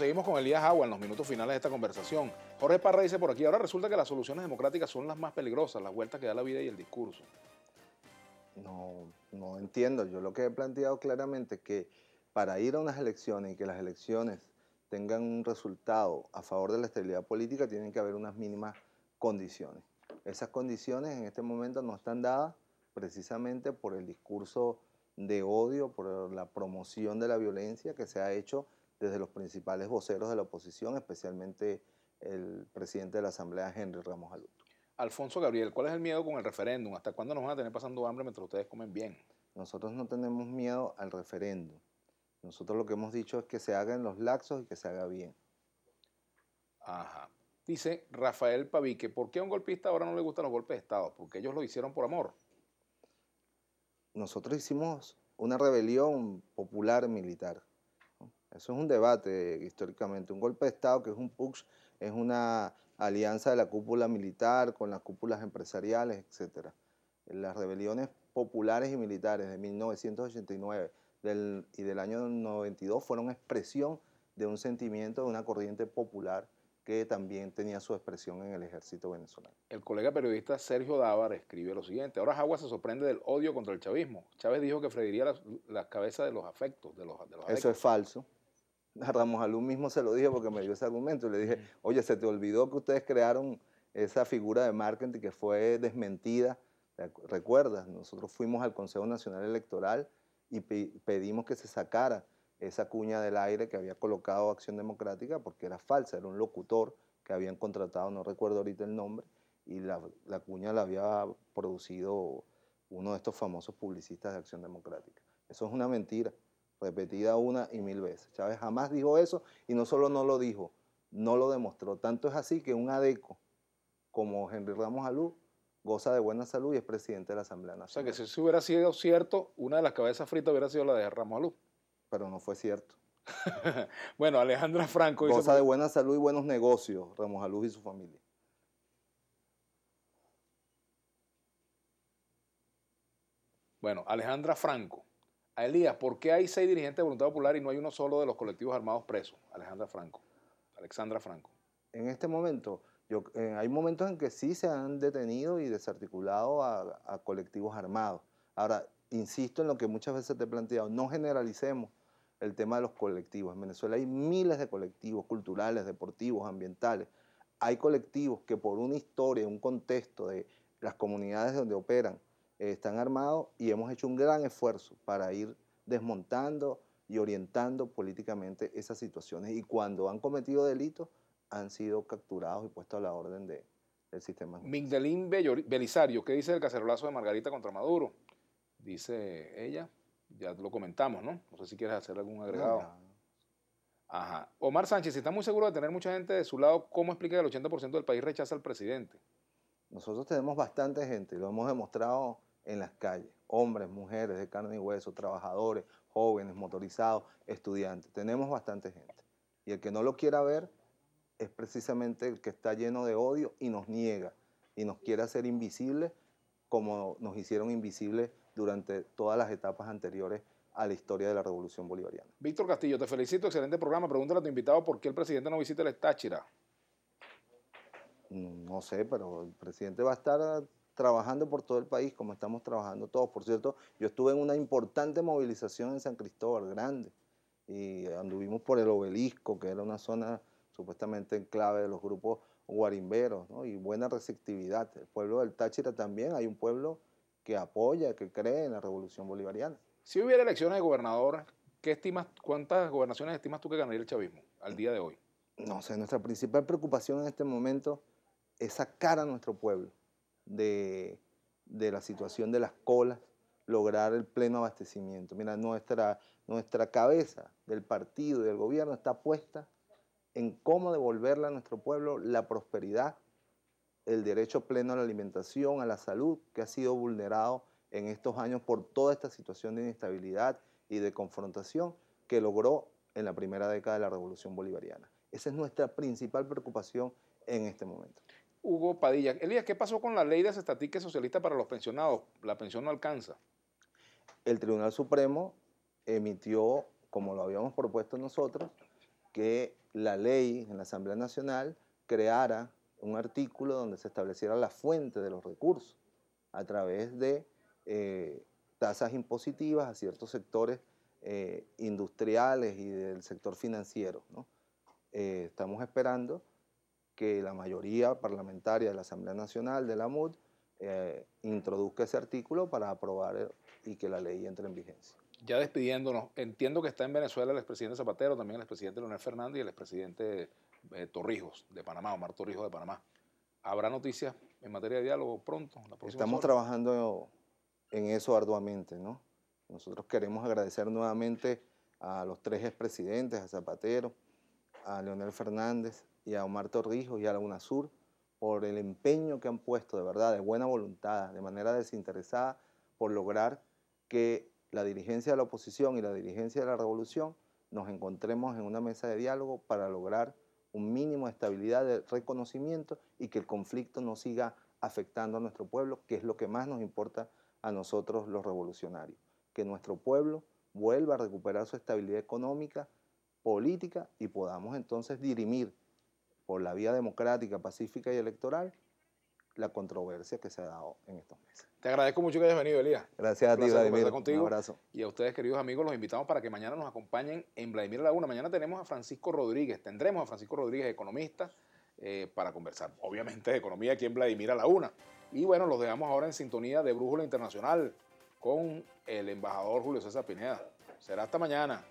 seguimos con Elías Agua en los minutos finales de esta conversación. Jorge Parra dice por aquí, ahora resulta que las soluciones democráticas son las más peligrosas, las vueltas que da la vida y el discurso. No, no entiendo. Yo lo que he planteado claramente es que para ir a unas elecciones y que las elecciones tengan un resultado a favor de la estabilidad política, tienen que haber unas mínimas condiciones. Esas condiciones en este momento no están dadas precisamente por el discurso de odio, por la promoción de la violencia que se ha hecho desde los principales voceros de la oposición, especialmente el presidente de la Asamblea, Henry Ramos Aluto. Alfonso Gabriel, ¿cuál es el miedo con el referéndum? ¿Hasta cuándo nos van a tener pasando hambre mientras ustedes comen bien? Nosotros no tenemos miedo al referéndum. Nosotros lo que hemos dicho es que se hagan los laxos y que se haga bien. Ajá. Dice Rafael Pavique, ¿por qué a un golpista ahora no le gustan los golpes de Estado? Porque ellos lo hicieron por amor. Nosotros hicimos una rebelión popular militar eso es un debate históricamente. Un golpe de Estado, que es un PUX, es una alianza de la cúpula militar con las cúpulas empresariales, etc. Las rebeliones populares y militares de 1989 del, y del año 92 fueron expresión de un sentimiento de una corriente popular que también tenía su expresión en el ejército venezolano. El colega periodista Sergio Dávar escribe lo siguiente, ahora Jagua se sorprende del odio contra el chavismo. Chávez dijo que freiría las la cabezas de los afectos. De los, de los Eso es falso a Ramos Alú mismo se lo dije porque me dio ese argumento y le dije, oye, se te olvidó que ustedes crearon esa figura de marketing que fue desmentida. Recuerdas, nosotros fuimos al Consejo Nacional Electoral y pedimos que se sacara esa cuña del aire que había colocado Acción Democrática porque era falsa, era un locutor que habían contratado, no recuerdo ahorita el nombre, y la cuña la había producido uno de estos famosos publicistas de Acción Democrática. Eso es una mentira repetida una y mil veces. Chávez jamás dijo eso y no solo no lo dijo, no lo demostró. Tanto es así que un adeco como Henry Ramos Alú goza de buena salud y es presidente de la Asamblea Nacional. O sea que si hubiera sido cierto, una de las cabezas fritas hubiera sido la de Ramos Alú. Pero no fue cierto. bueno, Alejandra Franco. Goza de buena salud y buenos negocios, Ramos Alú y su familia. Bueno, Alejandra Franco Elías, ¿por qué hay seis dirigentes de Voluntad Popular y no hay uno solo de los colectivos armados presos? Alejandra Franco. Alexandra Franco. En este momento, yo, eh, hay momentos en que sí se han detenido y desarticulado a, a, colectivos armados. Ahora, insisto en lo que muchas veces te he planteado, no generalicemos el tema de los colectivos. En Venezuela hay miles de colectivos culturales, deportivos, ambientales. Hay colectivos que por una historia, un contexto de las comunidades donde operan, están armados y hemos hecho un gran esfuerzo para ir desmontando y orientando políticamente esas situaciones. Y cuando han cometido delitos, han sido capturados y puestos a la orden de, del sistema. Migdalín Belisario, ¿qué dice del cacerolazo de Margarita contra Maduro? Dice ella, ya lo comentamos, ¿no? No sé si quieres hacer algún agregado. Ajá. Omar Sánchez, si está muy seguro de tener mucha gente de su lado, ¿cómo explica que el 80% del país rechaza al presidente? Nosotros tenemos bastante gente, lo hemos demostrado en las calles, hombres, mujeres de carne y hueso, trabajadores, jóvenes, motorizados, estudiantes. Tenemos bastante gente. Y el que no lo quiera ver es precisamente el que está lleno de odio y nos niega y nos quiere hacer invisibles como nos hicieron invisibles durante todas las etapas anteriores a la historia de la Revolución Bolivariana. Víctor Castillo, te felicito, excelente programa. Pregúntale a tu invitado por qué el presidente no visita el Táchira. Mm, no sé, pero el presidente va a estar trabajando por todo el país como estamos trabajando todos. Por cierto, yo estuve en una importante movilización en San Cristóbal, grande, y anduvimos por el obelisco, que era una zona supuestamente en clave de los grupos guarimberos, y buena receptividad. El pueblo del Táchira también, hay un pueblo que apoya, que cree en la revolución bolivariana. Si hubiera elecciones de gobernador, ¿qué estimas, ¿cuántas gobernaciones estimas tú que ganaría el chavismo al día de hoy? No sé, nuestra principal preocupación en este momento es sacar a nuestro pueblo de, la situación de las colas, lograr el pleno abastecimiento. Mira, nuestra, nuestra cabeza del partido y del gobierno está puesta en cómo devolverle a nuestro pueblo la prosperidad, el derecho pleno a la alimentación, a la salud, que ha sido vulnerado en estos años por toda esta situación de inestabilidad y de confrontación que logró en la primera década de la Revolución Bolivariana. Esa es nuestra principal preocupación en este momento. Hugo Padilla. Elías, ¿qué pasó con la ley de estatique socialista para los pensionados? La pensión no alcanza. El Tribunal Supremo emitió, como lo habíamos propuesto nosotros, que la ley en la Asamblea Nacional creara un artículo donde se estableciera la fuente de los recursos a través de eh, tasas impositivas a ciertos sectores eh, industriales y del sector financiero. Eh, estamos esperando que la mayoría parlamentaria de la Asamblea Nacional de la MUD eh, introduzca ese artículo para aprobar eh, y que la ley entre en vigencia. Ya despidiéndonos, entiendo que está en Venezuela el expresidente Zapatero, también el expresidente Leonel Fernández y el expresidente eh, Torrijos de Panamá, Omar Torrijos de Panamá. ¿Habrá noticias en materia de diálogo pronto? Estamos trabajando en eso arduamente, ¿no? Nosotros queremos agradecer nuevamente a los tres expresidentes, a Zapatero, a Leonel Fernández y a Omar Torrijos y a la UNASUR por el empeño que han puesto de verdad, de buena voluntad, de manera desinteresada, por lograr que la dirigencia de la oposición y la dirigencia de la revolución nos encontremos en una mesa de diálogo para lograr un mínimo de estabilidad, de reconocimiento y que el conflicto no siga afectando a nuestro pueblo, que es lo que más nos importa a nosotros los revolucionarios. Que nuestro pueblo vuelva a recuperar su estabilidad económica, política y podamos entonces dirimir por la vía democrática, pacífica y electoral la controversia que se ha dado en estos meses. Te agradezco mucho que hayas venido, Elías. Gracias a ti, Vladimir. Un abrazo. Y a ustedes, queridos amigos, los invitamos para que mañana nos acompañen en Vladimir Laguna. Mañana tenemos a Francisco Rodríguez, tendremos a Francisco Rodríguez, economista, eh, para conversar, obviamente, de economía aquí en Vladimir Laguna. Y bueno, los dejamos ahora en sintonía de Brújula Internacional con el embajador Julio César Pineda. Será hasta mañana.